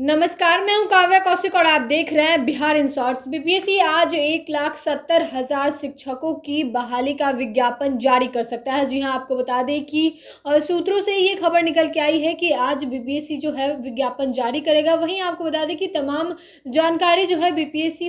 नमस्कार मैं हूं काव्या कौशिक और आप देख रहे हैं बिहार इन शॉर्ट्स बीपीएससी आज एक लाख सत्तर हज़ार शिक्षकों की बहाली का विज्ञापन जारी कर सकता है जी हां आपको बता दें कि सूत्रों से ये खबर निकल के आई है कि आज बीपीएससी जो है विज्ञापन जारी करेगा वहीं आपको बता दें कि तमाम जानकारी जो है बी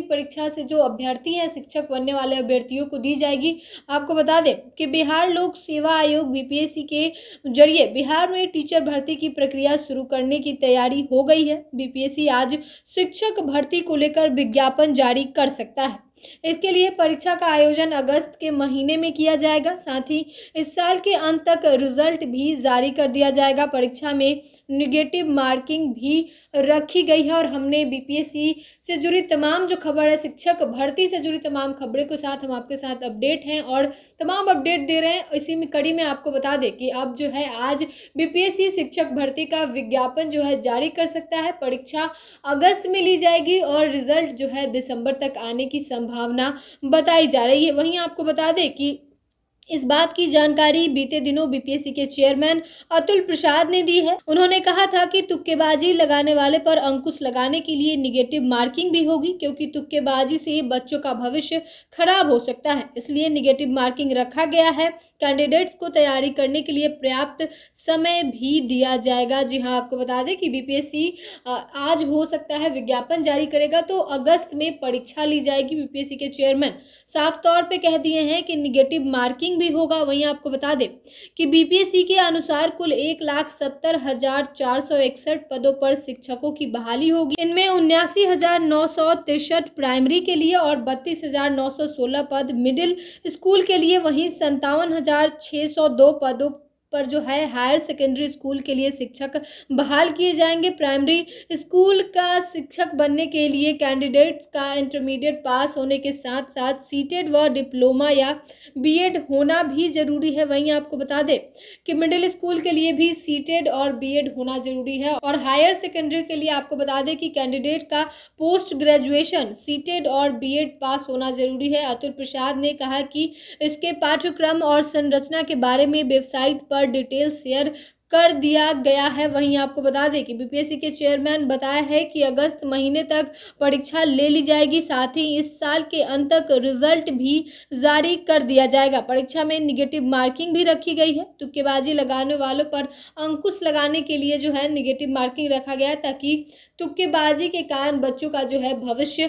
परीक्षा से जो अभ्यर्थी हैं शिक्षक बनने वाले अभ्यर्थियों को दी जाएगी आपको बता दें कि बिहार लोक सेवा आयोग बी के जरिए बिहार में टीचर भर्ती की प्रक्रिया शुरू करने की तैयारी हो गई है बीपीएससी आज शिक्षक भर्ती को लेकर विज्ञापन जारी कर सकता है इसके लिए परीक्षा का आयोजन अगस्त के महीने में किया जाएगा साथ ही इस साल के अंत तक रिजल्ट भी जारी कर दिया जाएगा परीक्षा में निगेटिव मार्किंग भी रखी गई है और हमने बीपीएससी से जुड़ी तमाम जो खबर है शिक्षक भर्ती से जुड़ी तमाम खबरें के साथ हम आपके साथ अपडेट हैं और तमाम अपडेट दे रहे हैं इसी में कड़ी में आपको बता दें कि अब जो है आज बीपीएससी शिक्षक भर्ती का विज्ञापन जो है जारी कर सकता है परीक्षा अगस्त में ली जाएगी और रिजल्ट जो है दिसंबर तक आने की संभावना बताई जा रही है वहीं आपको बता दें कि इस बात की जानकारी बीते दिनों बीपीएससी के चेयरमैन अतुल प्रसाद ने दी है उन्होंने कहा था कि तुक्केबाजी लगाने वाले पर अंकुश लगाने के लिए निगेटिव मार्किंग भी होगी क्योंकि तुक्केबाजी से बच्चों का भविष्य खराब हो सकता है इसलिए निगेटिव मार्किंग रखा गया है कैंडिडेट्स को तैयारी करने के लिए पर्याप्त समय भी दिया जाएगा जी हाँ आपको बता दें कि बीपीएससी आज हो सकता है विज्ञापन जारी करेगा तो अगस्त में परीक्षा ली जाएगी बीपीएससी के चेयरमैन साफ तौर पे कह दिए हैं कि निगेटिव मार्किंग भी होगा वहीं आपको बता दें कि बीपीएससी के अनुसार कुल एक लाख सत्तर हजार चार सौ इकसठ पदों पर शिक्षकों की बहाली होगी इनमें उन्यासी हजार नौ सौ तिरसठ प्राइमरी के लिए और बत्तीस हजार नौ सौ सोलह पद मिडिल स्कूल के लिए वहीं संतावन हजार पदों पर जो है हायर सेकेंडरी स्कूल के लिए शिक्षक बहाल किए जाएंगे प्राइमरी स्कूल का शिक्षक बनने के लिए कैंडिडेट्स का इंटरमीडिएट पास होने के साथ साथ सीटेड व डिप्लोमा या बीएड होना भी ज़रूरी है वहीं आपको बता दें कि मिडिल स्कूल के लिए भी सीटेड और बीएड होना ज़रूरी है और हायर सेकेंडरी के लिए आपको बता दें कि कैंडिडेट का पोस्ट ग्रेजुएशन सीटेड और बी पास होना ज़रूरी है अतुल प्रसाद ने कहा कि इसके पाठ्यक्रम और संरचना के बारे में वेबसाइट पर डिटेल्स शेयर कर दिया गया है वहीं आपको बता दें कि बीपीएससी के चेयरमैन बताया है कि अगस्त महीने तक परीक्षा ले ली जाएगी साथ ही इस साल के अंत तक रिजल्ट भी जारी कर दिया जाएगा परीक्षा में निगेटिव मार्किंग भी रखी गई है तुक्केबाजी लगाने वालों पर अंकुश लगाने के लिए जो है निगेटिव मार्किंग रखा गया है ताकि तुक्केबाजी के कारण बच्चों का जो है भविष्य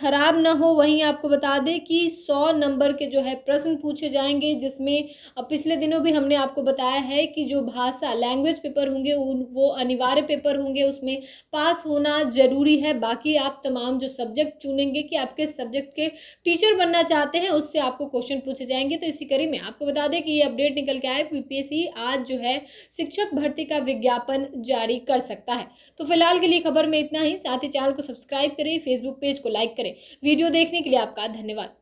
खराब ना हो वहीं आपको बता दें कि सौ नंबर के जो है प्रश्न पूछे जाएंगे जिसमें पिछले दिनों भी हमने आपको बताया है कि जो भाषा क्या लैंग्वेज पेपर होंगे उन वो अनिवार्य पेपर होंगे उसमें पास होना ज़रूरी है बाकी आप तमाम जो सब्जेक्ट चुनेंगे कि आप किस सब्जेक्ट के टीचर बनना चाहते हैं उससे आपको क्वेश्चन पूछे जाएंगे तो इसी कड़ी में आपको बता दें कि ये अपडेट निकल के आए पी आज जो है शिक्षक भर्ती का विज्ञापन जारी कर सकता है तो फिलहाल के लिए खबर में इतना ही साथ ही चैनल को सब्सक्राइब करें फेसबुक पेज को लाइक करें वीडियो देखने के लिए आपका धन्यवाद